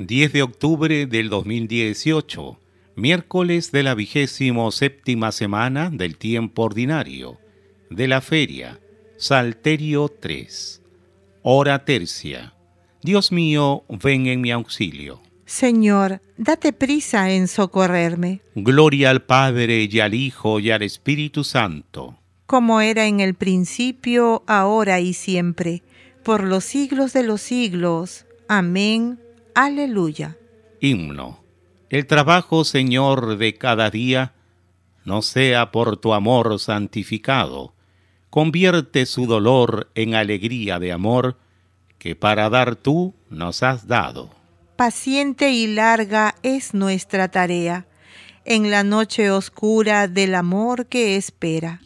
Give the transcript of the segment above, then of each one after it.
10 de octubre del 2018, miércoles de la vigésimo séptima semana del tiempo ordinario, de la feria, Salterio 3, hora tercia. Dios mío, ven en mi auxilio. Señor, date prisa en socorrerme. Gloria al Padre y al Hijo y al Espíritu Santo. Como era en el principio, ahora y siempre, por los siglos de los siglos. Amén. Aleluya. Himno. El trabajo, Señor, de cada día, no sea por tu amor santificado. Convierte su dolor en alegría de amor que para dar tú nos has dado. Paciente y larga es nuestra tarea en la noche oscura del amor que espera.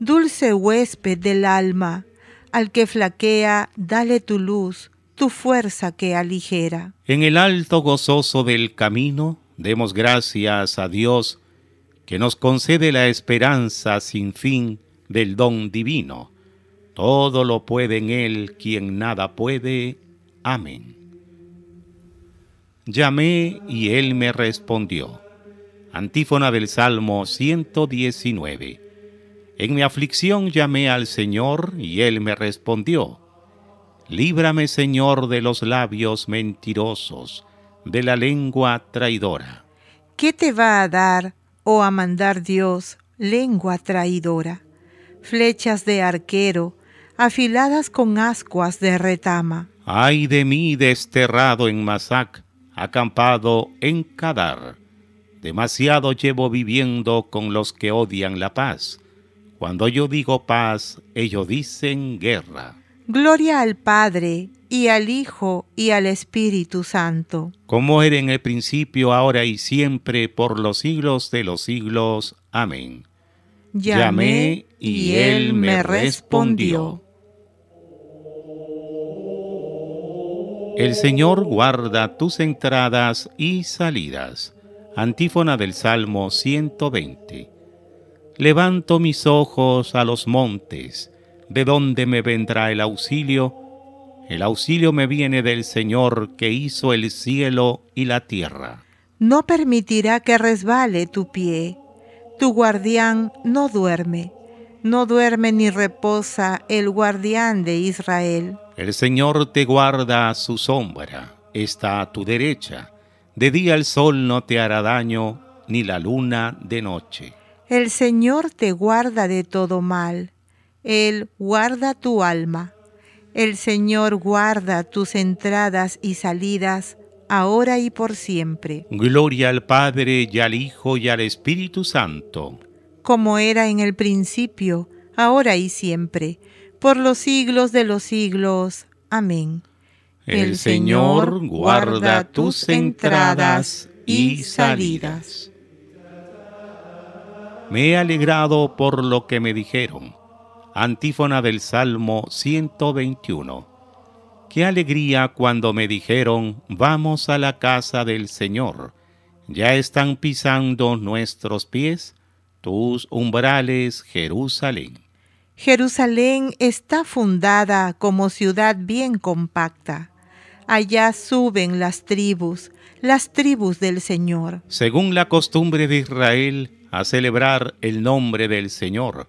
Dulce huésped del alma, al que flaquea, dale tu luz tu fuerza que aligera. En el alto gozoso del camino, demos gracias a Dios, que nos concede la esperanza sin fin del don divino. Todo lo puede en Él quien nada puede. Amén. Llamé y Él me respondió. Antífona del Salmo 119. En mi aflicción llamé al Señor y Él me respondió Líbrame, Señor, de los labios mentirosos, de la lengua traidora. ¿Qué te va a dar o oh a mandar Dios, lengua traidora? Flechas de arquero, afiladas con ascuas de retama. Ay de mí desterrado en Masac, acampado en Kadar! Demasiado llevo viviendo con los que odian la paz. Cuando yo digo paz, ellos dicen guerra. Gloria al Padre y al Hijo y al Espíritu Santo. Como era en el principio, ahora y siempre, por los siglos de los siglos. Amén. Llamé y Él me respondió. El Señor guarda tus entradas y salidas. Antífona del Salmo 120. Levanto mis ojos a los montes. ¿De dónde me vendrá el auxilio? El auxilio me viene del Señor que hizo el cielo y la tierra. No permitirá que resbale tu pie. Tu guardián no duerme. No duerme ni reposa el guardián de Israel. El Señor te guarda a su sombra. Está a tu derecha. De día el sol no te hará daño, ni la luna de noche. El Señor te guarda de todo mal él guarda tu alma. El Señor guarda tus entradas y salidas, ahora y por siempre. Gloria al Padre y al Hijo y al Espíritu Santo. Como era en el principio, ahora y siempre, por los siglos de los siglos. Amén. El, Señor guarda tus entradas y salidas. Me he alegrado por lo que me dijeron Antífona del Salmo 121. Qué alegría cuando me dijeron, vamos a la casa del Señor. Ya están pisando nuestros pies tus umbrales, Jerusalén. Jerusalén está fundada como ciudad bien compacta. Allá suben las tribus, las tribus del Señor. Según la costumbre de Israel, a celebrar el nombre del Señor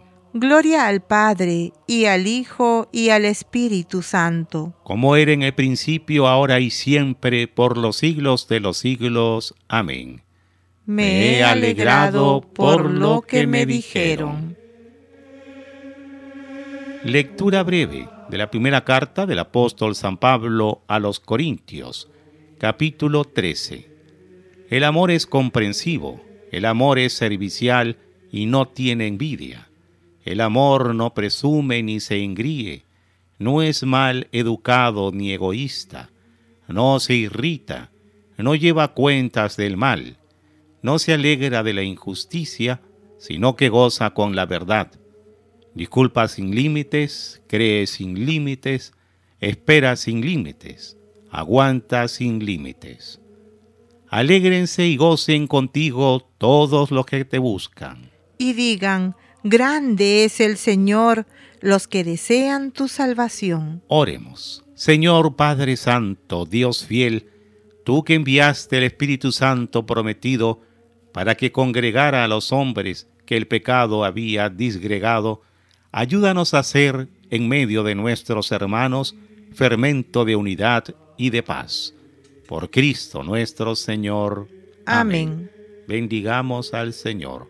Gloria al Padre, y al Hijo, y al Espíritu Santo. Como era en el principio, ahora y siempre, por los siglos de los siglos. Amén. Me he alegrado por lo que me dijeron. Lectura breve de la primera carta del apóstol San Pablo a los Corintios, capítulo 13. El amor es comprensivo, el amor es servicial y no tiene envidia el amor no presume ni se engríe, no es mal educado ni egoísta, no se irrita, no lleva cuentas del mal, no se alegra de la injusticia, sino que goza con la verdad. Disculpa sin límites, cree sin límites, espera sin límites, aguanta sin límites. Alégrense y gocen contigo todos los que te buscan. Y digan, Grande es el Señor, los que desean tu salvación. Oremos. Señor Padre Santo, Dios fiel, tú que enviaste el Espíritu Santo prometido para que congregara a los hombres que el pecado había disgregado, ayúdanos a ser, en medio de nuestros hermanos, fermento de unidad y de paz. Por Cristo nuestro Señor. Amén. Bendigamos al Señor.